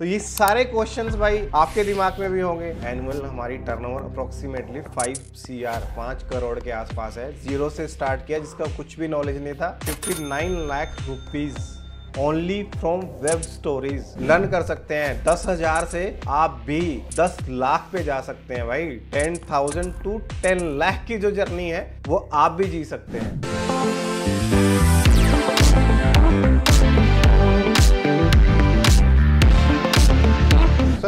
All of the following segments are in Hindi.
तो ये सारे क्वेश्चंस भाई आपके दिमाग में भी होंगे एनुअल हमारी टर्नओवर अप्रोक्सीमेटली 5 आर पांच करोड़ के आसपास है जीरो से स्टार्ट किया जिसका कुछ भी नॉलेज नहीं था 59 lakh rupees only from web stories learn कर सकते हैं दस हजार से आप भी दस लाख पे जा सकते हैं भाई ten thousand to ten lakh की जो जर्नी है वो आप भी जी सकते हैं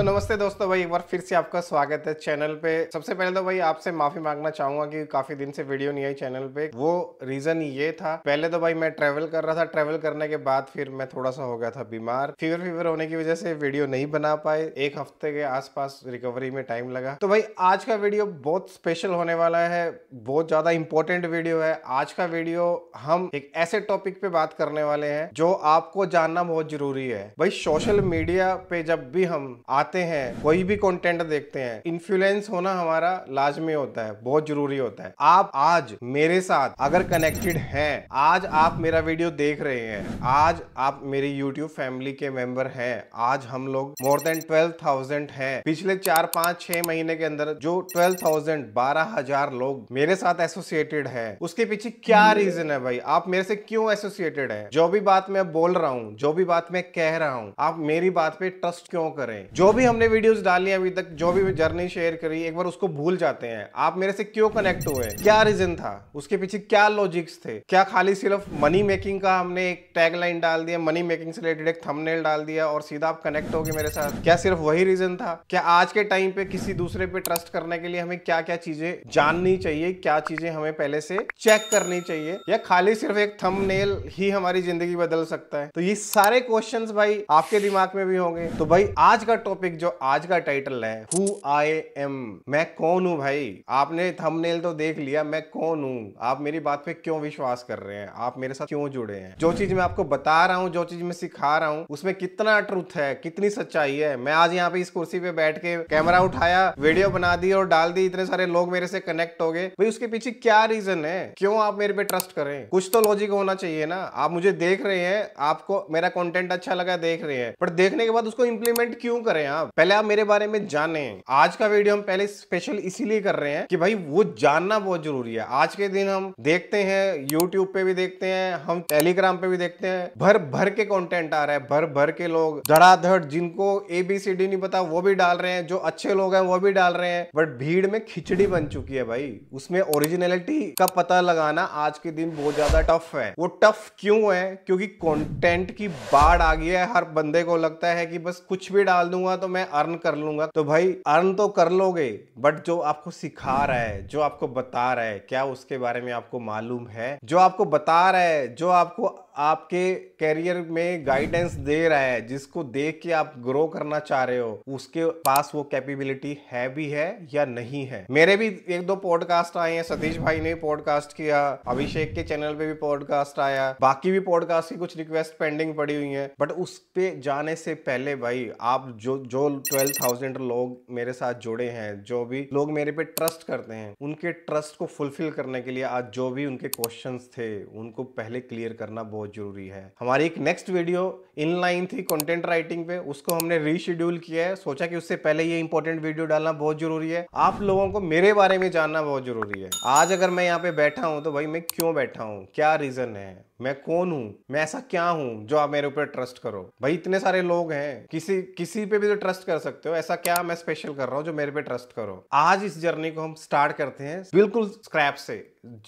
तो नमस्ते दोस्तों भाई एक बार फिर से आपका स्वागत है चैनल पे सबसे पहले तो भाई आपसे माफी मांगना चाहूंगा कि काफी दिन से वीडियो नहीं आई चैनल पे वो रीजन ये था पहले तो भाई मैं ट्रेवल कर रहा था ट्रेवल करने के बाद फिर मैं थोड़ा सा हो गया था बीमार फीवर फीवर होने की वजह से वीडियो नहीं बना पाए एक हफ्ते के आस रिकवरी में टाइम लगा तो भाई आज का वीडियो बहुत स्पेशल होने वाला है बहुत ज्यादा इंपॉर्टेंट वीडियो है आज का वीडियो हम एक ऐसे टॉपिक पे बात करने वाले है जो आपको जानना बहुत जरूरी है भाई सोशल मीडिया पे जब भी हम आते आते हैं कोई भी कंटेंट देखते हैं इन्फ्लुएंस होना हमारा लाजमी होता है बहुत जरूरी होता है आप आज मेरे साथ अगर कनेक्टेड हैं आज आप मेरा वीडियो देख रहे हैं आज आप मेरी यूट्यूब फैमिली के मेंबर हैं आज हम लोग मोर देन ट्वेल्व थाउजेंड है पिछले चार पांच छह महीने के अंदर जो ट्वेल्व थाउजेंड बारह हजार लोग मेरे साथ एसोसिएटेड है उसके पीछे क्या रीजन है भाई आप मेरे से क्यों एसोसिएटेड है जो भी बात मैं बोल रहा हूँ जो भी बात मैं कह रहा हूँ आप मेरी बात पे ट्रस्ट क्यों करें जो भी भी हमने वीडियोस डाली अभी तक जो भी जर्नी शेयर करी एक बार उसको भूल जाते हैं आप मेरे से क्यों कनेक्ट हुए क्या रीजन था उसके पीछे क्या लॉजिक्स थे क्या खाली सिर्फ मनी मेकिंग का हमने एक टैगलाइन डाल दिया मनी मेकिंग से रिलेटेड एक थमनेल डाल दिया और सीधा आप कनेक्ट हो गए मेरे साथ क्या सिर्फ वही रीजन था क्या आज के टाइम पे किसी दूसरे पे ट्रस्ट करने के लिए हमें क्या क्या चीजें जाननी चाहिए क्या चीजें हमें पहले से चेक करनी चाहिए या खाली सिर्फ एक थंबनेल ही हमारी जिंदगी बदल सकता है तो ये सारे क्वेश्चंस भाई आपके दिमाग में भी होंगे तो भाई आज का टॉपिक टॉपिक जो आज का टाइटल है हु आई एम मैं कौन हूँ भाई आपने थंबनेल तो देख लिया मैं कौन हूँ आप मेरी बात पे क्यों विश्वास कर रहे हैं आप मेरे साथ क्यों जुड़े हैं जो चीज मैं आपको बता रहा हूँ जो चीज मैं सिखा रहा हूँ उसमें कितना ट्रूथ है कितनी सच्चाई है मैं आज यहाँ पे इस कुर्सी पे बैठ के कैमरा उठाया वीडियो बना दी और डाल दी इतने सारे लोग मेरे से कनेक्ट हो गए भाई उसके पीछे क्या रीजन है क्यों आप मेरे पे ट्रस्ट करें कुछ तो लॉजिक होना चाहिए ना आप मुझे देख रहे हैं आपको मेरा कॉन्टेंट अच्छा लगा देख रहे हैं पर देखने के बाद उसको इम्प्लीमेंट क्यों करें आप साहब पहले आप मेरे बारे में जाने आज का वीडियो हम पहले स्पेशल इसीलिए कर रहे हैं कि भाई वो जानना बहुत जरूरी है आज के दिन हम देखते हैं यूट्यूब पे भी देखते हैं हम टेलीग्राम पे भी देखते हैं भर भर के कॉन्टेंट आ रहा है भर भर के लोग धड़ाधड़ जिनको एबीसीडी नहीं पता वो भी डाल रहे हैं जो अच्छे लोग हैं वो भी डाल रहे हैं बट भीड़ में खिचड़ी बन चुकी है भाई उसमें ओरिजिनलिटी का पता लगाना आज के दिन बहुत ज्यादा टफ है वो टफ क्यों है क्योंकि कंटेंट की बाढ़ आ गई है हर बंदे को लगता है कि बस कुछ भी डाल दूंगा तो मैं अर्न कर लूंगा तो भाई अर्न तो कर लोगे बट जो आपको सिखा रहा है जो आपको बता रहा है क्या उसके बारे में आपको मालूम है जो आपको बता रहा है जो आपको आपके कैरियर में गाइडेंस दे रहा है जिसको देख के आप ग्रो करना चाह रहे हो उसके पास वो कैपेबिलिटी है भी है या नहीं है मेरे भी एक दो पॉडकास्ट आए हैं सतीश भाई ने भी पॉडकास्ट किया अभिषेक के चैनल पे भी पॉडकास्ट आया बाकी भी पॉडकास्ट की कुछ रिक्वेस्ट पेंडिंग पड़ी हुई है बट उस पे जाने से पहले भाई आप जो जो ट्वेल्व थाउजेंड लोग मेरे साथ जुड़े हैं जो भी लोग मेरे पे ट्रस्ट करते हैं उनके ट्रस्ट को फुलफिल करने के लिए आज जो भी उनके क्वेश्चन थे उनको पहले क्लियर करना बहुत बहुत ज़रूरी है हमारी एक नेक्स्ट वीडियो इनलाइन थी कंटेंट राइटिंग पे उसको हमने रीशेड्यूल किया है सोचा कि उससे पहले ये इंपॉर्टेंट वीडियो डालना बहुत ज़रूरी है आप लोगों को मेरे बारे में जानना बहुत ज़रूरी है आज अगर मैं यहाँ पे बैठा हूँ तो भाई मैं क्यों बैठा हूँ क्या रीज़न है मैं कौन हूँ मैं ऐसा क्या हूँ जो आप मेरे ऊपर ट्रस्ट करो भाई इतने सारे लोग हैं किसी किसी पे भी तो ट्रस्ट कर सकते हो ऐसा क्या मैं स्पेशल कर रहा हूँ जो मेरे पे ट्रस्ट करो आज इस जर्नी को हम स्टार्ट करते हैं बिल्कुल स्क्रैप से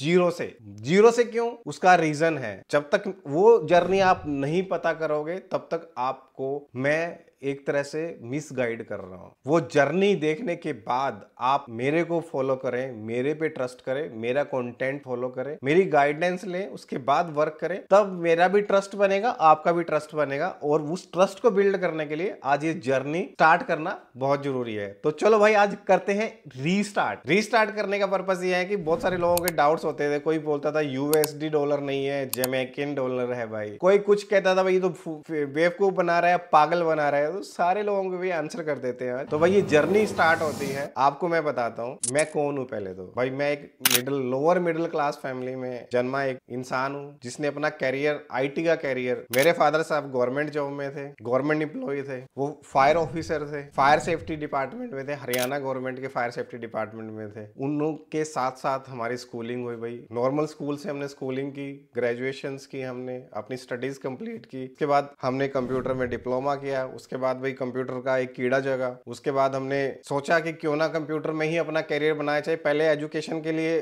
जीरो से जीरो से क्यों उसका रीजन है जब तक वो जर्नी आप नहीं पता करोगे तब तक आपको मैं एक तरह से मिस गाइड कर रहा हूँ वो जर्नी देखने के बाद आप मेरे को फॉलो करें मेरे पे ट्रस्ट करें मेरा कंटेंट फॉलो करें मेरी गाइडलाइंस लें उसके बाद वर्क करें तब मेरा भी ट्रस्ट बनेगा आपका भी ट्रस्ट बनेगा और उस ट्रस्ट को बिल्ड करने के लिए आज ये जर्नी स्टार्ट करना बहुत जरूरी है तो चलो भाई आज करते हैं रीस्टार्ट रीस्टार्ट करने का पर्पज ये है कि बहुत सारे लोगों के डाउट्स होते थे कोई बोलता था यूएसडी डॉलर नहीं है जमैकिन डॉलर है भाई कोई कुछ कहता था भाई तो बेवकूफ बना रहा है पागल बना रहा है तो सारे लोगों को भी आंसर कर देते हैं तो भाई ये जर्नी स्टार्ट होती है आपको मैं बताता हूँ मैं कौन हूँ पहले तो भाई मैं एक middle lower middle class family में जन्मा एक इंसान हूँ जिसने अपना कैरियर आई का कैरियर मेरे फादर साहब गवर्नमेंट जॉब में थे गवर्नमेंट इम्प्लॉय थे वो फायर ऑफिसर थे फायर सेफ्टी डिपार्टमेंट में थे हरियाणा गवर्नमेंट के फायर सेफ्टी डिपार्टमेंट में थे उन के साथ साथ हमारी स्कूलिंग हुई भाई नॉर्मल स्कूल से हमने स्कूलिंग की ग्रेजुएशन की हमने अपनी स्टडीज कंप्लीट की उसके बाद हमने कंप्यूटर में डिप्लोमा किया उसके बाद भाई कंप्यूटर का एक कीड़ा जगा उसके बाद हमने सोचा कि क्यों ना कंप्यूटर में ही अपना करियर बनाया चाहिए पहले एजुकेशन के लिए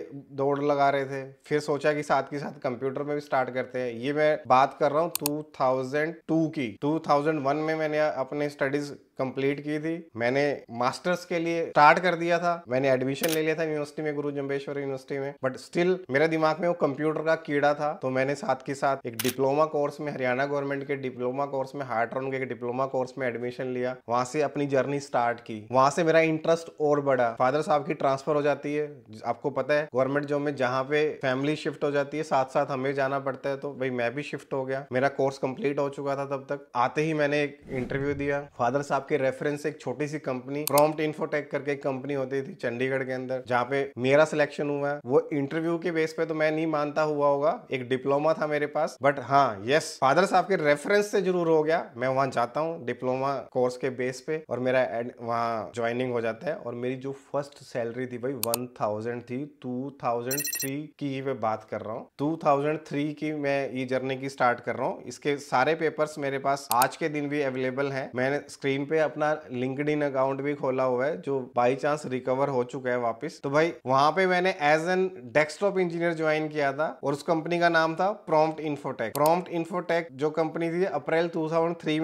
दौड़ लगा रहे थे फिर सोचा कि साथ के साथ कंप्यूटर में भी स्टार्ट करते हैं ये मैं बात कर रहा हूँ टू की टू में मैंने अपने स्टडीज कंप्लीट की थी मैंने मास्टर्स के लिए स्टार्ट कर दिया था मैंने एडमिशन ले लिया था यूनिवर्सिटी में गुरु जम्बेश्वर यूनिवर्सिटी में बट स्टिल मेरे दिमाग में वो कंप्यूटर का कीड़ा था तो मैंने साथ के साथ एक डिप्लोमा कोर्स में हरियाणा गवर्नमेंट के डिप्लोमा कोर्स में हार्ट राउंड के डिप्लोमा कोर्स में एडमिशन लिया वहां से अपनी जर्नी स्टार्ट की वहां से मेरा इंटरेस्ट और बढ़ा फादर साहब की ट्रांसफर हो जाती है आपको पता है गवर्नमेंट जॉब में जहाँ पे फैमिली शिफ्ट हो जाती है साथ साथ हमें जाना पड़ता है तो भाई मैं भी शिफ्ट हो गया मेरा कोर्स कंप्लीट हो चुका था तब तक आते ही मैंने एक इंटरव्यू दिया फादर साहब आपके रेफरेंस एक छोटी सी कंपनी प्रॉम्प्ट इन्फोटेक करके कंपनी होती थी चंडीगढ़ के अंदर जहाँ पे मेरा सिलेक्शन हुआ है वो इंटरव्यू के बेस पे तो मैं नहीं मानता हुआ होगा एक डिप्लोमा था मेरे पास बट हाँ यस फादर साहब के रेफरेंस से जरूर हो गया मैं वहां जाता हूँ डिप्लोमा कोर्स के बेस पे और मेरा वहाँ ज्वाइनिंग हो जाता है और मेरी जो फर्स्ट सैलरी थी भाई वन थाउजेंड थी टू थाउजेंड थ्री की मैं बात कर रहा हूँ टू थाउजेंड थ्री की मैं ये जर्नी की स्टार्ट कर रहा हूँ इसके सारे पेपर्स मेरे पास आज के दिन भी अवेलेबल है मैंने स्क्रीन पे अपना लिंकड अकाउंट भी खोला हुआ है जो बाई चांस रिकवर हो चुका है वापस तो भाई वहां पे मैंने as an desktop engineer join किया था और उस कंपनी का नाम था प्रॉम्प्ट इन्फोटेक प्रॉम्प्ट इन्फोटेक जो कंपनी थी अप्रैल टू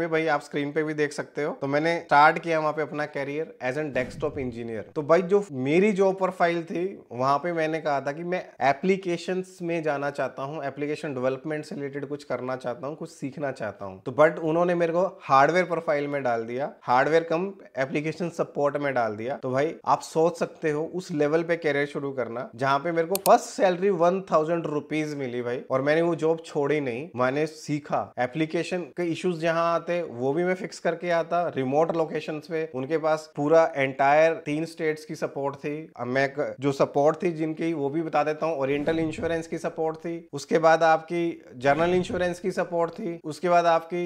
में भाई आप स्क्रीन पे भी देख सकते हो तो मैंने स्टार्ट किया वहां पे अपना career as an desktop engineer तो भाई जो मेरी जॉब प्रोफाइल थी वहां पे मैंने कहा था कि मैं एप्लीकेशन में जाना चाहता हूँ एप्लीकेशन डेवलपमेंट से रिलेटेड कुछ करना चाहता हूँ कुछ सीखना चाहता हूँ तो बट उन्होंने मेरे को हार्डवेयर प्रोफाइल में डाल दिया हार्डवेयर कम एप्लीकेशन सपोर्ट में डाल दिया तो भाई आप सोच सकते हो उस लेवल पे कैरियर शुरू करना जहाँ पे मेरे को first salary one thousand rupees मिली भाई और मैंने वो जॉब छोड़ी नहीं मैंने सीखा एप्लीकेशन के इश्यूज जहाँ आते वो भी मैं फिक्स करके आता रिमोट लोकेशन पे उनके पास पूरा एंटायर तीन स्टेट्स की सपोर्ट थी मैं जो सपोर्ट थी जिनकी वो भी बता देता हूँ ओरिएंटल इंश्योरेंस की सपोर्ट थी उसके बाद आपकी जर्नल इंश्योरेंस की सपोर्ट थी उसके बाद आपकी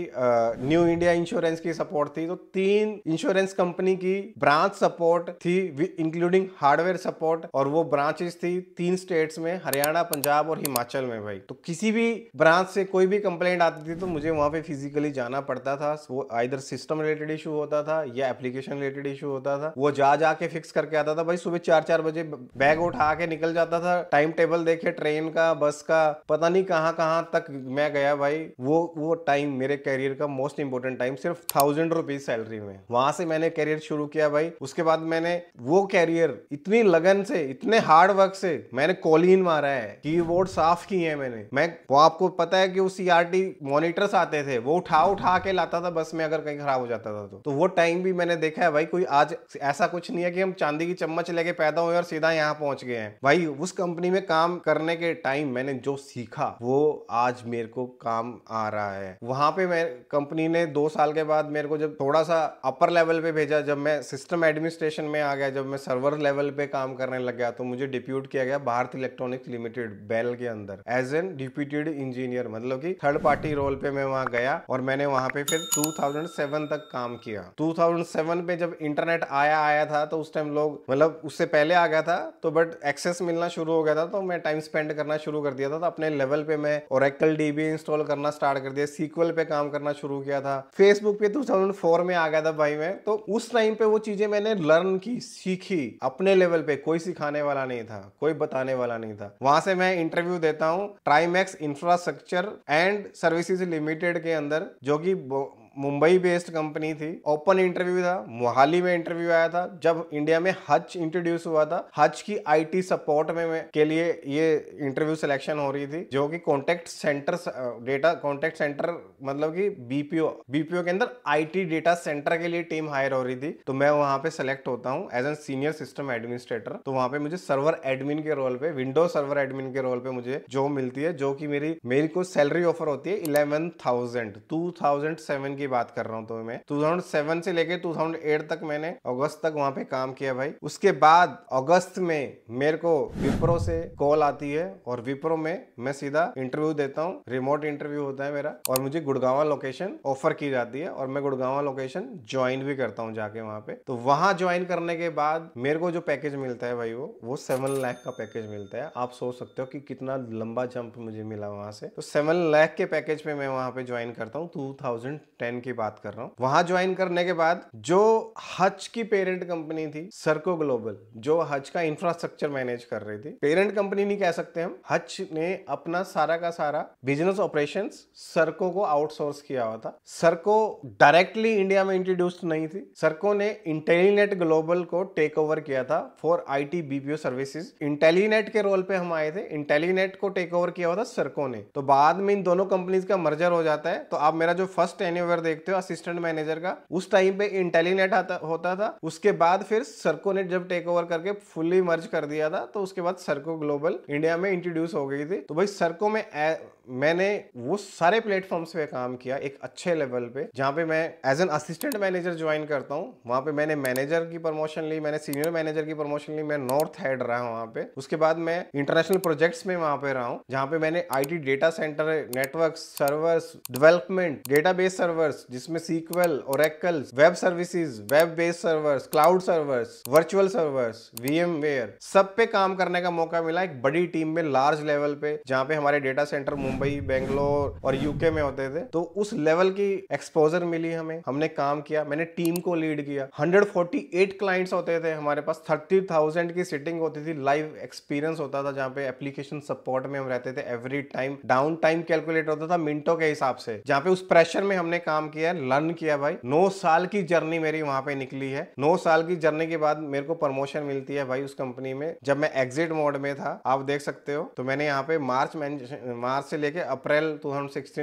न्यू इंडिया इंश्योरेंस की सपोर्ट थी तो तीन इंश्योरेंस कंपनी की ब्रांच सपोर्ट थी इंक्लूडिंग हार्डवेयर सपोर्ट और वो ब्रांचेस थी तीन स्टेट्स में हरियाणा पंजाब और हिमाचल में भाई तो किसी भी ब्रांच से कोई भी कंप्लेंट आती थी तो मुझे वहां पे फिजिकली जाना पड़ता था वो आइधर सिस्टम रिलेटेड इशू होता था या एप्लीकेशन रिलेटेड इशू होता था वो जा जाके फिक्स करके आता था भाई सुबह चार चार बजे बैग उठा के निकल जाता था टाइम टेबल देखे ट्रेन का बस का पता नहीं कहाँ कहाँ तक मैं गया भाई वो वो टाइम मेरे करियर का मोस्ट इंपोर्टेंट टाइम सिर्फ थाउजेंड रुपीज सैलरी फैक्ट्री में वहां से मैंने करियर शुरू किया भाई उसके बाद मैंने वो कैरियर इतनी लगन से इतने हार्ड वर्क से मैंने कॉलिन मारा है कीबोर्ड साफ किए हैं मैंने मैं वो आपको पता है कि उस सीआरटी मॉनिटर्स आते थे वो उठा उठा के लाता था बस में अगर कहीं खराब हो जाता था तो, तो वो टाइम भी मैंने देखा है भाई कोई आज ऐसा कुछ नहीं है कि हम चांदी की चम्मच लेके पैदा हुए और सीधा यहाँ पहुंच गए हैं भाई उस कंपनी में काम करने के टाइम मैंने जो सीखा वो आज मेरे को काम आ रहा है वहां पे मैं कंपनी ने दो साल के बाद मेरे को जब थोड़ा सा अपर लेवल पे भेजा जब मैं सिस्टम एडमिनिस्ट्रेशन में आ गया जब मैं सर्वर लेवल पे काम करने लग गया तो मुझे डिप्यूट किया गया भारत इलेक्ट्रॉनिक्स लिमिटेड बेल के अंदर एज एन डिप्यूटेड इंजीनियर मतलब कि थर्ड पार्टी रोल पे मैं वहां गया और मैंने वहां पे फिर 2007 तक काम किया 2007 में जब इंटरनेट आया आया था तो उस टाइम लोग मतलब उससे पहले आ गया था तो बट एक्सेस मिलना शुरू हो गया था तो मैं टाइम स्पेंड करना शुरू कर दिया था तो अपने लेवल पे मैं और डीबी इंस्टॉल करना स्टार्ट कर दिया सीक्वल पे काम करना शुरू किया था फेसबुक पे टू में आ गया था भाई मैं तो उस टाइम पे वो चीजें मैंने लर्न की सीखी अपने लेवल पे कोई सिखाने वाला नहीं था कोई बताने वाला नहीं था वहां से मैं इंटरव्यू देता हूँ Trimax infrastructure and services limited के अंदर जो कि मुंबई बेस्ड कंपनी थी ओपन इंटरव्यू था मोहाली में इंटरव्यू आया था जब इंडिया में हज इंट्रोड्यूस हुआ था हज की आईटी सपोर्ट में, में के लिए ये इंटरव्यू सिलेक्शन हो रही थी जो कि contact centre data contact centre मतलब कि बीपीओ बीपीओ के अंदर आईटी डेटा सेंटर के लिए टीम हायर हो रही थी तो मैं वहां पे सिलेक्ट होता हूँ as an senior system administrator तो वहां पे मुझे सर्वर एडमिन के रोल पे विंडो सर्वर एडमिन के रोल पे मुझे जॉब मिलती है जो कि मेरी मेरी को सैलरी ऑफर होती है eleven thousand two thousand seven की बात कर रहा हूँ तो मैं टू थाउजेंड सेवन से लेके एट तक मैंने अगस्त तक वहाँ पे काम किया भाई उसके बाद अगस्त में मेरे को विप्रो से कॉल आती है और विप्रो में मैं सीधा इंटरव्यू देता हूँ रिमोट इंटरव्यू होता है मेरा और मुझे गुड़गावा लोकेशन ऑफर की जाती है और मैं गुड़गावा लोकेशन ज्वाइन भी करता हूँ जाके वहाँ पे तो वहाँ ज्वाइन करने के बाद मेरे को जो पैकेज मिलता है भाई वो वो सेवन लैख का पैकेज मिलता है आप सोच सकते हो कि कितना लंबा जंप मुझे मिला वहाँ से तो सेवन लैख के पैकेज पे मैं वहाँ पे ज्वाइन करता हूँ टू ज्वाइन की बात कर रहा हूँ वहां ज्वाइन करने के बाद जो हज की पेरेंट कंपनी थी सरको ग्लोबल जो हज का इंफ्रास्ट्रक्चर मैनेज कर रही थी पेरेंट कंपनी नहीं कह सकते हम हज ने अपना सारा का सारा बिजनेस ऑपरेशन सरको को आउटसोर्स किया हुआ था सरको डायरेक्टली इंडिया में इंट्रोड्यूस नहीं थी सरको ने इंटेलीनेट ग्लोबल को टेक ओवर किया था for I T BPO services Intelenet के रोल पे हम आए थे इंटेलीनेट को टेक ओवर किया हुआ था सरको ने तो बाद में इन दोनों कंपनीज का मर्जर हो जाता है तो आप मेरा जो फर्स्ट एनिवर देखते हो असिस्टेंट मैनेजर का उस टाइम पे इंटेलीनेट होता था उसके बाद फिर सरको ने जब टेक ओवर करके फुल्ली मर्ज कर दिया था तो उसके बाद सरको ग्लोबल इंडिया में इंट्रोड्यूस हो गई थी तो भाई सरको में ए, मैंने वो सारे प्लेटफॉर्म्स पे काम किया एक अच्छे लेवल पे जहाँ पे मैं as an assistant manager join करता हूँ वहाँ पे मैंने मैनेजर की प्रमोशन ली मैंने सीनियर मैनेजर की प्रमोशन ली मैं नॉर्थ हेड रहा हूँ वहाँ पे उसके बाद मैं इंटरनेशनल प्रोजेक्ट्स में वहाँ पे रहा हूँ जहाँ पे मैंने I data centre network servers development data server servers जिसमें सीक्वल और web services web based servers cloud servers virtual servers VM सब पे काम करने का मौका मिला एक बड़ी टीम में लार्ज लेवल पे जहाँ पे हमारे डेटा सेंटर मुंबई बेंगलोर और यूके में होते थे तो उस लेवल की एक्सपोजर मिली हमें हमने काम किया मैंने टीम को लीड किया 148 क्लाइंट्स होते थे हमारे पास 30,000 की सिटिंग होती थी लाइव एक्सपीरियंस होता था जहाँ पे एप्लीकेशन सपोर्ट में हम रहते थे every time down time calculate होता था मिनटों के हिसाब से जहाँ पे उस प्रेशर में हमने काम काम किया है लर्न किया भाई नौ साल की जर्नी मेरी वहां पे निकली है नौ साल की जर्नी के बाद मेरे को प्रमोशन मिलती है भाई उस कंपनी में जब मैं एग्जिट मोड में था आप देख सकते हो तो मैंने यहाँ पे मार्च मार्च से लेके अप्रैल टू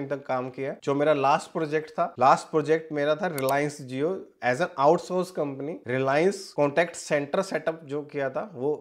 तक काम किया जो मेरा लास्ट प्रोजेक्ट था लास्ट प्रोजेक्ट मेरा था Reliance Jio as an outsource company Reliance contact centre setup जो किया था वो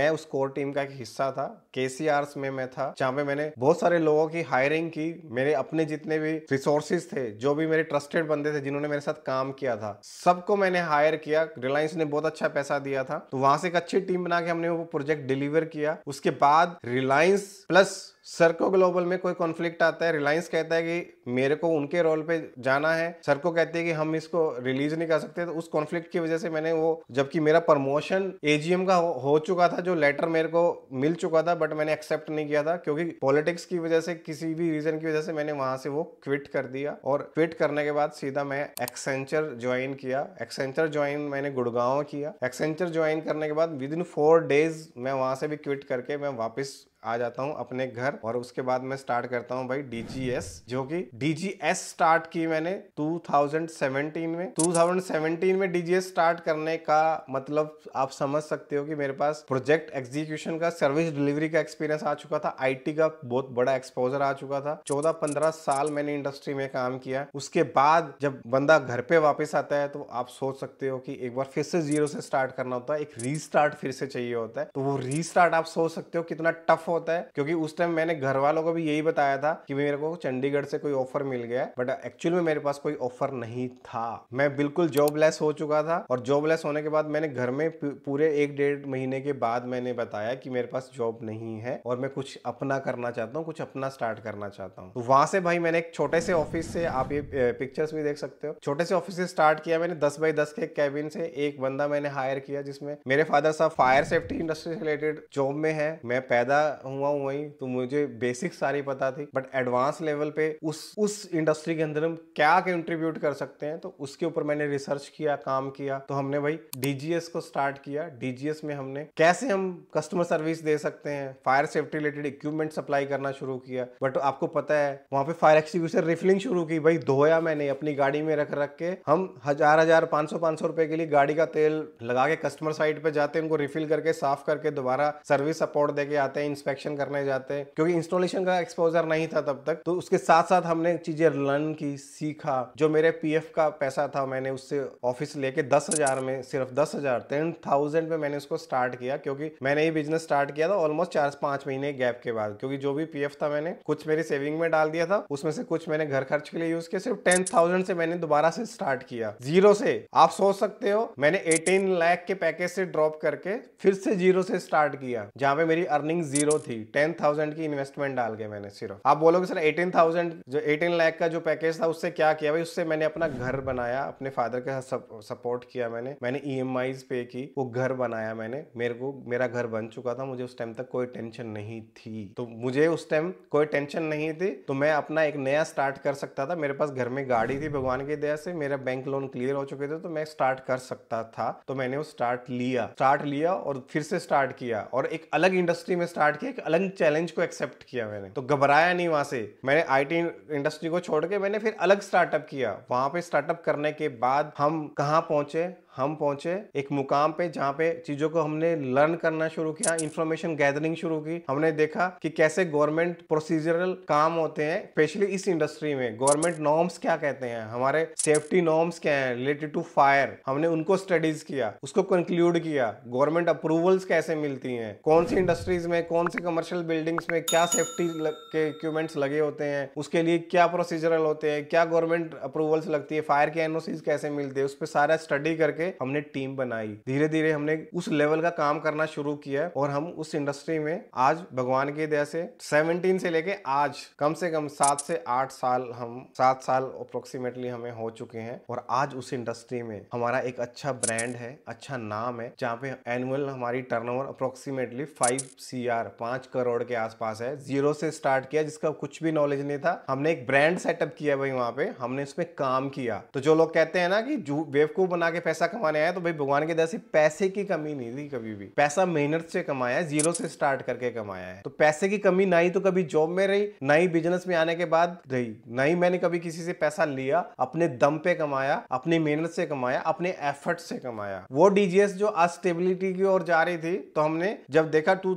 मैं उस कोर टीम का एक हिस्सा था के में मैं था जहाँ पे मैंने बहुत सारे लोगों की हायरिंग की मेरे अपने जितने भी रिसोर्सेज थे जो भी मेरे ट्रस्टेड बंदे थे जिन्होंने मेरे साथ काम किया था सबको मैंने हायर किया रिलायंस ने बहुत अच्छा पैसा दिया था तो वहां से एक अच्छी टीम बना के हमने वो प्रोजेक्ट डिलीवर किया उसके बाद रिलायंस प्लस सरको ग्लोबल में कोई कॉन्फ्लिक्ट आता है रिलायंस कहता है कि मेरे को उनके रोल पे जाना है सरको कहती है कि हम इसको रिलीज नहीं कर सकते तो उस कॉन्फ्लिक्ट की वजह से मैंने वो जबकि मेरा प्रमोशन एजीएम का हो, हो चुका था जो लेटर मेरे को मिल चुका था बट मैंने एक्सेप्ट नहीं किया था क्योंकि पॉलिटिक्स की वजह से किसी भी रीजन की वजह से मैंने वहां से वो क्विट कर दिया और क्विट करने के बाद सीधा मैं एक्सेंचर ज्वाइन किया एक्सेंचर ज्वाइन मैंने गुड़गांव किया एक्सेंचर ज्वाइन करने के बाद विद इन फोर डेज मैं वहां से भी क्विट करके मैं वापस आ जाता हूँ अपने घर और उसके बाद मैं स्टार्ट करता हूँ भाई DGS जो कि DGS स्टार्ट की मैंने 2017 में 2017 में DGS स्टार्ट करने का मतलब आप समझ सकते हो कि मेरे पास प्रोजेक्ट एग्जीक्यूशन का सर्विस डिलीवरी का एक्सपीरियंस आ चुका था आईटी का बहुत बड़ा एक्सपोजर आ चुका था चौदह पंद्रह साल मैंने इंडस्ट्री में काम किया उसके बाद जब बंदा घर पे वापिस आता है तो आप सोच सकते हो कि एक बार फिर से जीरो से स्टार्ट करना होता है एक रीस्टार्ट फिर से चाहिए होता है तो वो रीस्टार्ट आप सोच सकते हो कितना टफ टफ होता है क्योंकि उस टाइम मैंने घर वालों को भी यही बताया था कि मेरे को चंडीगढ़ से कोई ऑफर मिल गया है बट एक्चुअल में मेरे पास कोई ऑफर नहीं था मैं बिल्कुल जॉबलेस हो चुका था और जॉबलेस होने के बाद मैंने घर में पूरे एक डेढ़ महीने के बाद मैंने बताया कि मेरे पास जॉब नहीं है और मैं कुछ अपना करना चाहता हूँ कुछ अपना स्टार्ट करना चाहता हूँ तो वहां से भाई मैंने एक छोटे से ऑफिस से आप ये पिक्चर्स भी देख सकते हो छोटे से ऑफिस से स्टार्ट किया मैंने दस बाई दस के कैबिन से एक बंदा मैंने हायर किया जिसमें मेरे फादर साहब फायर सेफ्टी इंडस्ट्री से रिलेटेड जॉब में है मैं पैदा हुआ हूँ ही तो मुझे बेसिक सारी पता थी बट एडवांस लेवल पे उस उस इंडस्ट्री के अंदर हम क्या कंट्रीब्यूट कर सकते हैं तो उसके ऊपर मैंने रिसर्च किया काम किया तो हमने भाई डीजीएस को स्टार्ट किया डीजीएस में हमने कैसे हम कस्टमर सर्विस दे सकते हैं fire safety related equipment supply करना शुरू किया बट आपको पता है वहां पे फायर एक्सिक्यूशन रिफिलिंग शुरू की भाई धोया मैंने अपनी गाड़ी में रख रख के हम हजार हजार पांच सौ पांच सौ रुपए के लिए गाड़ी का तेल लगा के कस्टमर साइड पे जाते हैं उनको रिफिल करके साफ करके दोबारा सर्विस सपोर्ट देके आते हैं इंस्पेक्शन करने जाते हैं क्योंकि इंस्टॉलेशन का एक्सपोजर नहीं था तब तक तो उसके साथ साथ हमने चीजें लर्न की सीखा जो मेरे पीएफ का पैसा था मैंने उससे ऑफिस लेके दस हजार में सिर्फ दस हजार टेन थाउजेंड में मैंने उसको स्टार्ट किया क्योंकि मैंने ये बिजनेस स्टार्ट किया था ऑलमोस्ट चार पांच महीने गैप के बाद क्योंकि जो भी पीएफ था मैंने कुछ मेरी सेविंग में डाल दिया था उसमें से कुछ मैंने घर खर्च के लिए यूज किया सिर्फ टेन थाउजेंड से मैंने दोबारा से स्टार्ट किया जीरो से आप सोच सकते हो मैंने एटीन लाख के पैकेज से ड्रॉप करके फिर से जीरो से स्टार्ट किया जहां पे मेरी अर्निंग जीरो थी टेन थाउजेंड की इन्वेस्टमेंट डाल के मैंने सिर्फ आप बोलोगे सर एटीन थाउजेंड जो एटीन लाख का जो पैकेज था उससे क्या किया भाई उससे मैंने अपना घर बनाया अपने फादर के साथ सपोर्ट किया मैंने मैंने ई e पे की वो घर बनाया मैंने मेरे को मेरा घर बन चुका था मुझे उस टाइम तक कोई टेंशन नहीं थी तो मुझे उस टाइम कोई टेंशन नहीं थी तो मैं अपना एक नया स्टार्ट कर सकता था मेरे पास घर में गाड़ी थी भगवान की दया से मेरा बैंक लोन क्लियर हो चुके थे तो मैं स्टार्ट कर सकता था तो मैंने वो स्टार्ट लिया स्टार्ट लिया और फिर से स्टार्ट किया और एक अलग इंडस्ट्री में स्टार्ट किया के एक अलग चैलेंज को एक्सेप्ट किया मैंने तो घबराया नहीं वहां से मैंने आईटी इंडस्ट्री को छोड़ के मैंने फिर अलग स्टार्टअप किया वहां पे स्टार्टअप करने के बाद हम कहाँ पहुंचे हम पहुंचे एक मुकाम पे जहाँ पे चीजों को हमने लर्न करना शुरू किया इन्फॉर्मेशन गैदरिंग शुरू की हमने देखा कि कैसे गवर्नमेंट प्रोसीजरल काम होते हैं स्पेशली इस इंडस्ट्री में गवर्नमेंट नॉर्म्स क्या कहते हैं हमारे सेफ्टी नॉर्म्स क्या है रिलेटेड टू फायर हमने उनको स्टडीज किया उसको कंक्लूड किया गवर्नमेंट अप्रूवल्स कैसे मिलती है कौन सी इंडस्ट्रीज में कौन सी कमर्शियल बिल्डिंग्स में क्या सेफ्टी के इक्विपमेंट्स लगे होते हैं उसके लिए क्या प्रोसीजरल होते हैं क्या गवर्नमेंट अप्रूवल्स लगती है फायर की एनओसीज कैसे मिलती है उस पर सारा स्टडी करके हमने टीम बनाई धीरे धीरे हमने उस लेवल का काम करना शुरू किया और हम उस इंडस्ट्री में आज भगवान की दया से सेवनटीन से लेके आज कम से कम सात से आठ साल हम सात साल अप्रोक्सीमेटली हमें हो चुके हैं और आज उस इंडस्ट्री में हमारा एक अच्छा ब्रांड है अच्छा नाम है जहाँ पे एनुअल हमारी turnover approximately five C R पांच करोड़ के आसपास है जीरो से स्टार्ट किया जिसका कुछ भी नॉलेज नहीं था हमने एक ब्रांड सेटअप किया भाई वहाँ पे हमने उसमें काम किया तो जो लोग कहते हैं ना कि वेव बना के पैसा कमाने आया तो भाई भगवान की दया से पैसे की कमी नहीं थी कभी भी पैसा मेहनत से कमाया है जीरो से स्टार्ट करके कमाया है तो पैसे की कमी ना ही तो कभी जॉब में रही ना ही बिजनेस में आने के बाद रही ना ही मैंने कभी किसी से पैसा लिया अपने दम पे कमाया अपनी मेहनत से कमाया अपने एफर्ट से कमाया वो डीजीएस जो अस्टेबिलिटी की ओर जा रही थी तो हमने जब देखा टू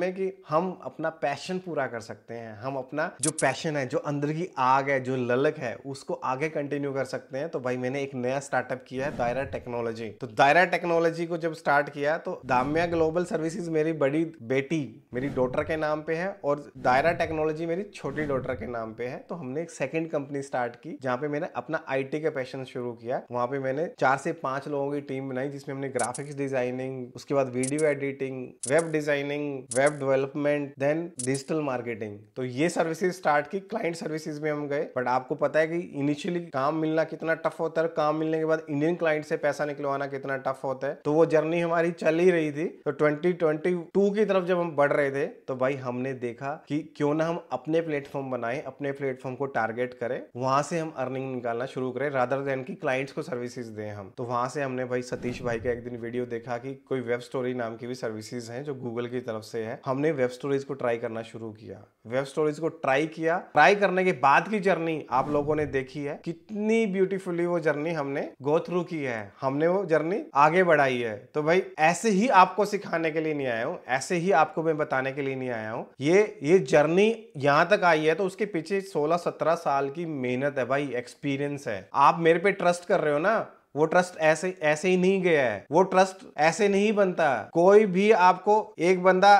में कि हम अपना पैशन पूरा कर सकते हैं हम अपना जो पैशन है जो अंदर की आग है जो ललक है उसको आगे कंटिन्यू कर सकते हैं तो भाई मैंने एक नया स्टार्टअप किया है दायरा टेक्नोलॉजी तो दायरा टेक्नोलॉजी को जब स्टार्ट किया तो दामिया ग्लोबल सर्विसेज मेरी बड़ी बेटी मेरी डॉटर के नाम पे है और दायरा टेक्नोलॉजी मेरी छोटी डॉटर के नाम पे है तो हमने एक सेकेंड कंपनी स्टार्ट की जहाँ पे मैंने अपना आईटी का पैशन शुरू किया वहाँ पे मैंने चार से पांच लोगों की टीम बनाई जिसमें हमने ग्राफिक्स डिजाइनिंग उसके बाद video editing web designing web development then digital marketing तो ये सर्विसेज स्टार्ट की क्लाइंट सर्विसेज में हम गए बट आपको पता है कि इनिशियली काम मिलना कितना टफ होता है काम मिलने के बाद इंडियन क्लाइंट से पैसा निकलवाना कितना टफ होता है तो वो जर्नी हमारी चल ही रही थी तो 2022 की तरफ जब हम बढ़ रहे थे तो भाई हमने देखा कि क्यों ना हम अपने प्लेटफॉर्म बनाए अपने प्लेटफॉर्म को टारगेट करें वहां से हम अर्निंग निकालना शुरू करें रादर देन की क्लाइंट्स को सर्विसेज दें हम तो वहां से हमने भाई सतीश भाई का एक दिन वीडियो देखा कि कोई वेब स्टोरी नाम की भी सर्विसेज हैं जो गूगल की तरफ से है हमने वेब स्टोरीज को ट्राई करना शुरू किया वेब स्टोरीज को ट्राई किया ट्राई करने के बाद की जर्नी आप लोगों ने देखी है कितनी ब्यूटीफुली वो जर्नी हमने गो थ्रू की है हमने वो जर्नी आगे बढ़ाई है तो भाई ऐसे ही आपको सिखाने के लिए नहीं आया हूँ ऐसे ही आपको मैं बताने के लिए नहीं आया हूँ ये ये जर्नी यहाँ तक आई है तो उसके पीछे 16-17 साल की मेहनत है भाई एक्सपीरियंस है आप मेरे पे ट्रस्ट कर रहे हो ना वो ट्रस्ट ऐसे ऐसे ही नहीं गया है वो ट्रस्ट ऐसे नहीं बनता कोई भी आपको एक बंदा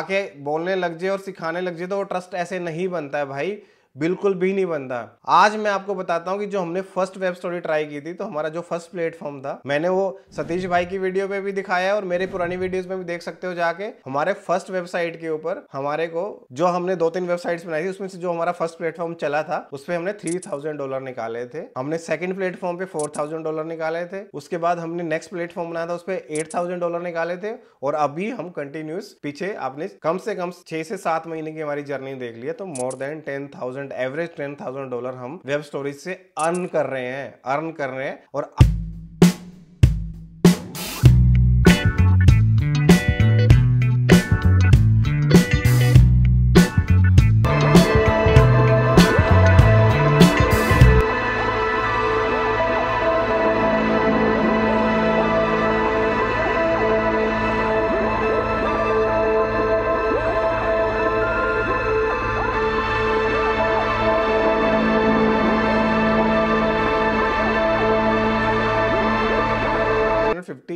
आके बोलने लग जाए और सिखाने लग जाए तो वो ट्रस्ट ऐसे नहीं बनता है भाई बिल्कुल भी नहीं बनता आज मैं आपको बताता हूँ कि जो हमने फर्स्ट वेब स्टोरी ट्राई की थी तो हमारा जो फर्स्ट प्लेटफॉर्म था मैंने वो सतीश भाई की वीडियो पे भी दिखाया है और मेरे पुरानी वीडियोस में भी देख सकते हो जाके हमारे फर्स्ट वेबसाइट के ऊपर हमारे को जो हमने दो तीन वेबसाइट बनाई थी उसमें से जो हमारा फर्स्ट प्लेटफॉर्म चला था उस पर हमने थ्री थाउजेंड डॉलर निकाले थे हमने सेकंड प्लेटफॉर्म पे फोर थाउजेंड डॉलर निकाले थे उसके बाद हमने नेक्स्ट प्लेटफॉर्म बनाया था उस पर एट थाउजेंड डॉलर निकाले थे और अभी हम कंटिन्यूस पीछे आपने कम से कम छह से सात महीने की हमारी जर्नी देख ली है तो more than ten thousand average ten thousand dollar हम वेब स्टोरेज से अर्न कर रहे हैं अर्न कर रहे हैं और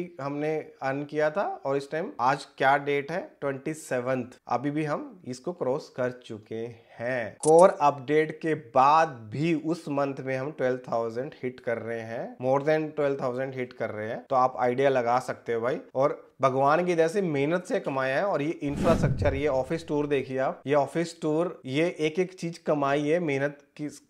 ट्वेंटी हमने अर्न किया था और इस टाइम आज क्या डेट है ट्वेंटी सेवंथ अभी भी हम इसको क्रॉस कर चुके हैं कोर अपडेट के बाद भी उस मंथ में हम 12,000 हिट कर रहे हैं मोर देन 12,000 हिट कर रहे हैं तो आप आइडिया लगा सकते हो भाई और भगवान की जैसे मेहनत से कमाया है और ये इंफ्रास्ट्रक्चर ये ऑफिस टूर देखिए आप ये ऑफिस टूर ये एक एक चीज कमाई है मेहनत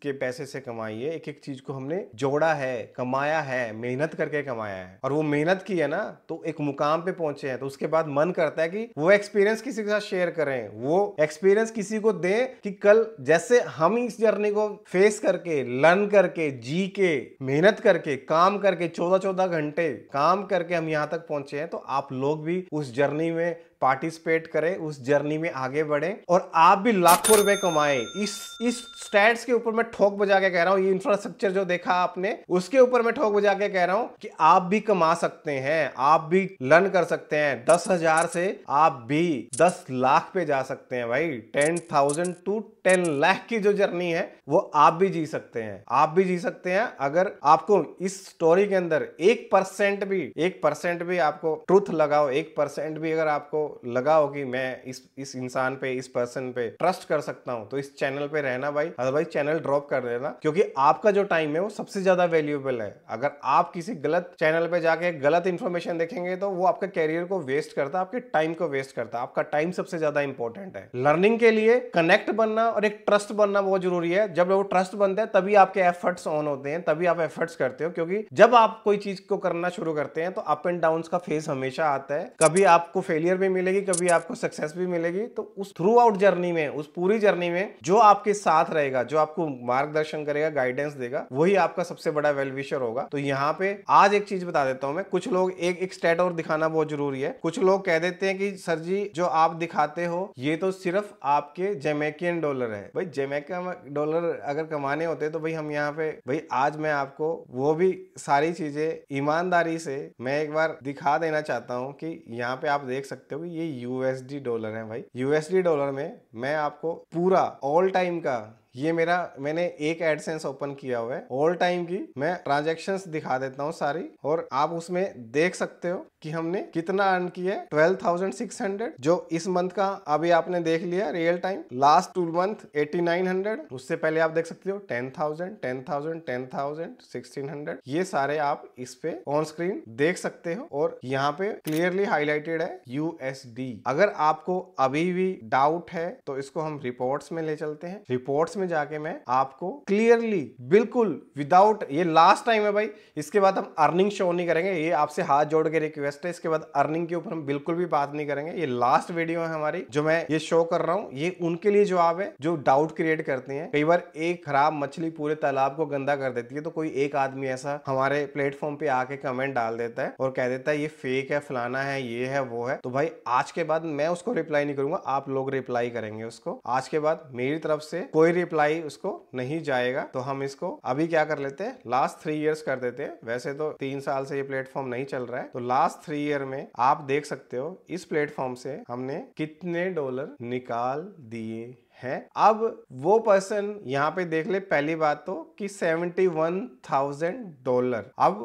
के पैसे से कमाई है एक एक चीज को हमने जोड़ा है कमाया है मेहनत करके कमाया है और वो मेहनत की है ना तो एक मुकाम पे पहुंचे हैं तो उसके बाद मन करता है कि वो एक्सपीरियंस किसी के साथ शेयर करें वो एक्सपीरियंस किसी को दें कि कल जैसे हम इस जर्नी को फेस करके लर्न करके जी के मेहनत करके काम करके चौदह चौदह घंटे काम करके हम यहाँ तक पहुंचे हैं तो आप लोग भी उस जर्नी में पार्टिसिपेट करें उस जर्नी में आगे बढ़े और आप भी लाखों रुपए कमाए इस इस स्टैट्स के ऊपर मैं ठोक बजा के कह रहा हूँ ये इंफ्रास्ट्रक्चर जो देखा आपने उसके ऊपर मैं ठोक बजा के कह रहा हूँ कि आप भी कमा सकते हैं आप भी लर्न कर सकते हैं दस हजार से आप भी दस लाख पे जा सकते हैं भाई ten thousand to ten lakh की जो जर्नी है वो आप भी जी सकते हैं आप भी जी सकते हैं अगर आपको इस स्टोरी के अंदर एक परसेंट भी एक परसेंट भी आपको ट्रूथ लगाओ एक परसेंट भी अगर आपको लगा हो कि मैं इस इस इंसान पे इस पर्सन पे ट्रस्ट कर सकता हूँ तो इस चैनल पे रहना भाई अदरवाइज चैनल ड्रॉप कर देना क्योंकि आपका जो टाइम है वो सबसे ज्यादा वैल्यूएबल है अगर आप किसी गलत चैनल पे जाके गलत इन्फॉर्मेशन देखेंगे तो वो आपके कैरियर को वेस्ट करता है आपके टाइम को वेस्ट करता है आपका टाइम सबसे ज्यादा इंपॉर्टेंट है लर्निंग के लिए कनेक्ट बनना और एक ट्रस्ट बनना बहुत जरूरी है जब वो ट्रस्ट बनता है तभी आपके एफर्ट्स ऑन होते हैं तभी आप एफर्ट्स करते हो क्योंकि जब आप कोई चीज को करना शुरू करते हैं तो अप एंड डाउन का फेस हमेशा आता है कभी आपको फेलियर भी मिलेगी कभी आपको सक्सेस भी मिलेगी तो उस थ्रू आउट जर्नी में उस पूरी जर्नी में जो आपके साथ रहेगा जो आपको मार्गदर्शन करेगा गाइडेंस देगा वही आपका सबसे बड़ा वेलविशर होगा तो यहाँ पे आज एक चीज बता देता हूँ मैं कुछ लोग एक एक स्टेट और दिखाना बहुत जरूरी है कुछ लोग कह देते हैं कि सर जी जो आप दिखाते हो ये तो सिर्फ आपके जेमेकियन डॉलर है भाई जेमेकियन डॉलर अगर कमाने होते तो भाई हम यहाँ पे भाई आज मैं आपको वो भी सारी चीजें ईमानदारी से मैं एक बार दिखा देना चाहता हूँ कि यहाँ पे आप देख सकते हो कि ये यूएसडी डॉलर है भाई यूएसडी डॉलर में मैं आपको पूरा ऑल टाइम का ये मेरा मैंने एक एडसेंस ओपन किया हुआ है ऑल टाइम की मैं ट्रांजेक्शन दिखा देता हूँ सारी और आप उसमें देख सकते हो कि हमने कितना अर्न किया है ट्वेल्व थाउजेंड सिक्स हंड्रेड जो इस मंथ का अभी आपने देख लिया real time last two month eighty nine hundred उससे पहले आप देख सकते हो ten thousand ten thousand ten thousand sixteen hundred ये सारे आप इस पे ऑन स्क्रीन देख सकते हो और यहाँ पे क्लियरली हाईलाइटेड है यूएसडी अगर आपको अभी भी डाउट है तो इसको हम रिपोर्ट्स में ले चलते हैं रिपोर्ट्स में जाके मैं आपको क्लियरली बिल्कुल विदाउट ये लास्ट टाइम है भाई इसके बाद हम अर्निंग शो नहीं करेंगे ये आपसे हाथ जोड़ के रिक्वेस्ट है इसके बाद अर्निंग के ऊपर हम बिल्कुल भी बात नहीं करेंगे ये लास्ट वीडियो है हमारी जो मैं ये शो कर रहा हूँ ये उनके लिए जवाब है जो डाउट क्रिएट करते हैं कई बार एक खराब मछली पूरे तालाब को गंदा कर देती है तो कोई एक आदमी ऐसा हमारे प्लेटफॉर्म पे आके कमेंट डाल देता है और कह देता है ये फेक है फलाना है ये है वो है तो भाई आज के बाद मैं उसको रिप्लाई नहीं करूंगा आप लोग रिप्लाई करेंगे उसको आज के बाद मेरी तरफ से कोई मल्टीप्लाई उसको नहीं जाएगा तो हम इसको अभी क्या कर लेते हैं लास्ट थ्री इयर्स कर देते हैं वैसे तो तीन साल से ये प्लेटफॉर्म नहीं चल रहा है तो लास्ट थ्री ईयर में आप देख सकते हो इस प्लेटफॉर्म से हमने कितने डॉलर निकाल दिए है अब वो पर्सन यहाँ पे देख ले पहली बात तो कि सेवेंटी वन थाउजेंड डॉलर अब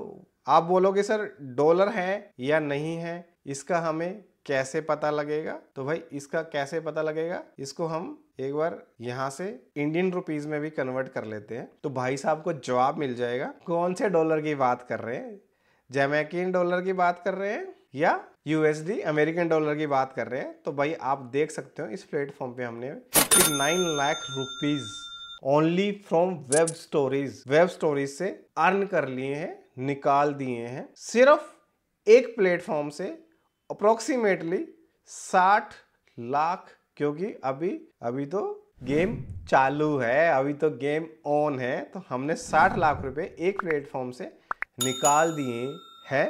आप बोलोगे सर डॉलर है या नहीं है इसका हमें कैसे पता लगेगा तो भाई इसका कैसे पता लगेगा इसको हम एक बार यहाँ से इंडियन रुपीज में भी कन्वर्ट कर लेते हैं तो भाई साहब को जवाब मिल जाएगा कौन से डॉलर की बात कर रहे हैं जैमैकिन डॉलर की बात कर रहे हैं या यूएसडी अमेरिकन डॉलर की बात कर रहे हैं तो भाई आप देख सकते हो इस प्लेटफॉर्म पे हमने fifty nine lakh rupees only from web stories web stories से अर्न कर लिए हैं निकाल दिए हैं सिर्फ एक प्लेटफॉर्म से अप्रोक्सीमेटली साठ लाख क्योंकि अभी अभी तो गेम चालू है अभी तो गेम ऑन है तो हमने 60 लाख रुपए एक प्लेटफॉर्म से निकाल दिए हैं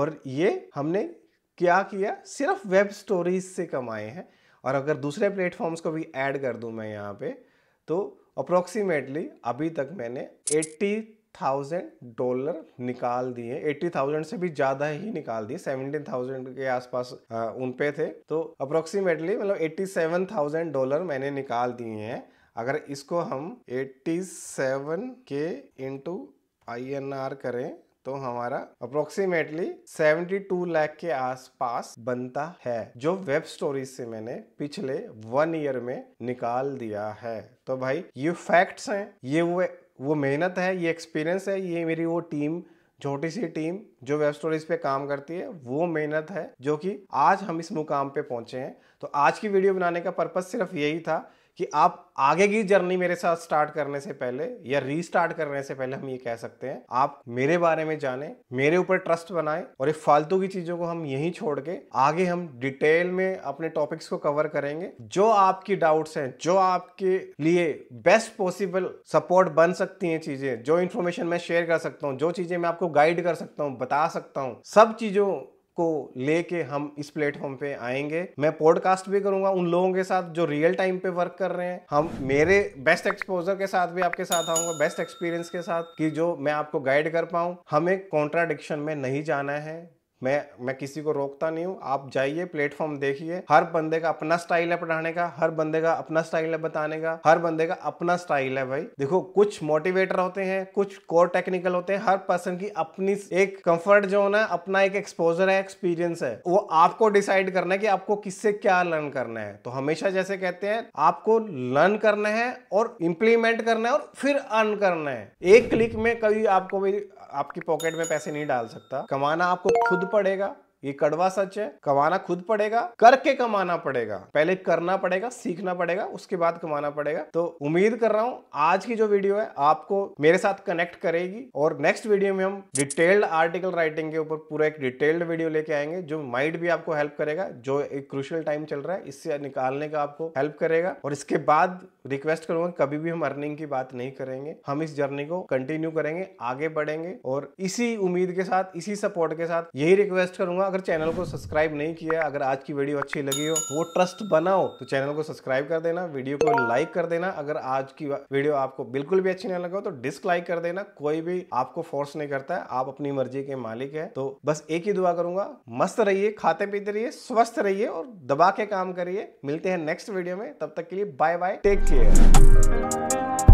और ये हमने क्या किया सिर्फ वेब स्टोरीज से कमाए हैं और अगर दूसरे प्लेटफॉर्म्स को भी ऐड कर दूं मैं यहाँ पे तो अप्रोक्सीमेटली अभी तक मैंने एट्टी थाउजेंड डॉलर निकाल दिए एट्टी थाउजेंड से भी ज़्यादा ही निकाल दिए सेवनटीन थाउजेंड के आसपास उन पे थे तो अप्रोक्सीमेटली मतलब एट्टी सेवन थाउजेंड डॉलर मैंने निकाल दिए हैं अगर इसको हम एट्टी सेवन के इंटू आई एन आर करें तो हमारा अप्रोक्सीमेटली 72 लाख के आसपास बनता है जो वेब स्टोरी से मैंने पिछले वन ईयर में निकाल दिया है तो भाई ये फैक्ट्स हैं ये वो वो मेहनत है ये एक्सपीरियंस है ये मेरी वो टीम छोटी सी टीम जो वेब स्टोरीज पे काम करती है वो मेहनत है जो कि आज हम इस मुकाम पे पहुंचे हैं तो आज की वीडियो बनाने का पर्पज सिर्फ यही था कि आप आगे की जर्नी मेरे साथ स्टार्ट करने से पहले या रीस्टार्ट करने से पहले हम ये कह सकते हैं आप मेरे बारे में जाने मेरे ऊपर ट्रस्ट बनाए और ये फालतू की चीज़ों को हम यहीं छोड़ के आगे हम डिटेल में अपने टॉपिक्स को कवर करेंगे जो आपकी डाउट्स हैं जो आपके लिए बेस्ट पॉसिबल सपोर्ट बन सकती हैं चीज़ें जो इन्फॉर्मेशन मैं शेयर कर सकता हूँ जो चीज़ें मैं आपको गाइड कर सकता हूँ बता सकता हूँ सब चीज़ों को लेके हम इस प्लेटफॉर्म पे आएंगे मैं पॉडकास्ट भी करूंगा उन लोगों के साथ जो रियल टाइम पे वर्क कर रहे हैं हम मेरे बेस्ट एक्सपोजर के साथ भी आपके साथ आऊंगा बेस्ट एक्सपीरियंस के साथ कि जो मैं आपको गाइड कर पाऊं हमें कॉन्ट्राडिक्शन में नहीं जाना है मैं मैं किसी को रोकता नहीं हूँ आप जाइए प्लेटफॉर्म देखिए हर बंदे का अपना स्टाइल है पढ़ाने का हर बंदे का अपना स्टाइल है बताने का हर बंदे का अपना स्टाइल है भाई देखो कुछ मोटिवेटर होते हैं कुछ कोर टेक्निकल होते हैं हर पर्सन की अपनी एक कंफर्ट जोन है अपना एक एक्सपोजर है एक्सपीरियंस है वो आपको डिसाइड करना है कि आपको किससे क्या लर्न करना है तो हमेशा जैसे कहते हैं आपको लर्न करना है और इम्प्लीमेंट करना है और फिर अर्न करना है एक क्लिक में कभी आपको भी आपकी पॉकेट में पैसे नहीं डाल सकता कमाना आपको खुद पड़ेगा ये कड़वा सच है कमाना खुद पड़ेगा करके कमाना पड़ेगा पहले करना पड़ेगा सीखना पड़ेगा उसके बाद कमाना पड़ेगा तो उम्मीद कर रहा हूं आज की जो वीडियो है आपको मेरे साथ कनेक्ट करेगी और नेक्स्ट वीडियो में हम डिटेल्ड आर्टिकल राइटिंग के ऊपर पूरा एक डिटेल्ड वीडियो लेके आएंगे जो माइंड भी आपको हेल्प करेगा जो एक क्रुशियल टाइम चल रहा है इससे निकालने का आपको हेल्प करेगा और इसके बाद रिक्वेस्ट करूंगा कभी भी हम अर्निंग की बात नहीं करेंगे हम इस जर्नी को कंटिन्यू करेंगे आगे बढ़ेंगे और इसी उम्मीद के साथ इसी सपोर्ट के साथ यही रिक्वेस्ट करूंगा अगर चैनल को सब्सक्राइब नहीं किया अगर आज की वीडियो अच्छी लगी हो वो ट्रस्ट बनाओ तो चैनल को सब्सक्राइब कर देना वीडियो को लाइक कर देना अगर आज की वीडियो आपको बिल्कुल भी अच्छी नहीं लगा तो डिसलाइक कर देना कोई भी आपको फोर्स नहीं करता है आप अपनी मर्जी के मालिक है तो बस एक ही दुआ करूंगा मस्त रहिए खाते पीते रहिए स्वस्थ रहिए और दबा के काम करिए मिलते हैं नेक्स्ट वीडियो में तब तक के लिए बाय बाय टेक केयर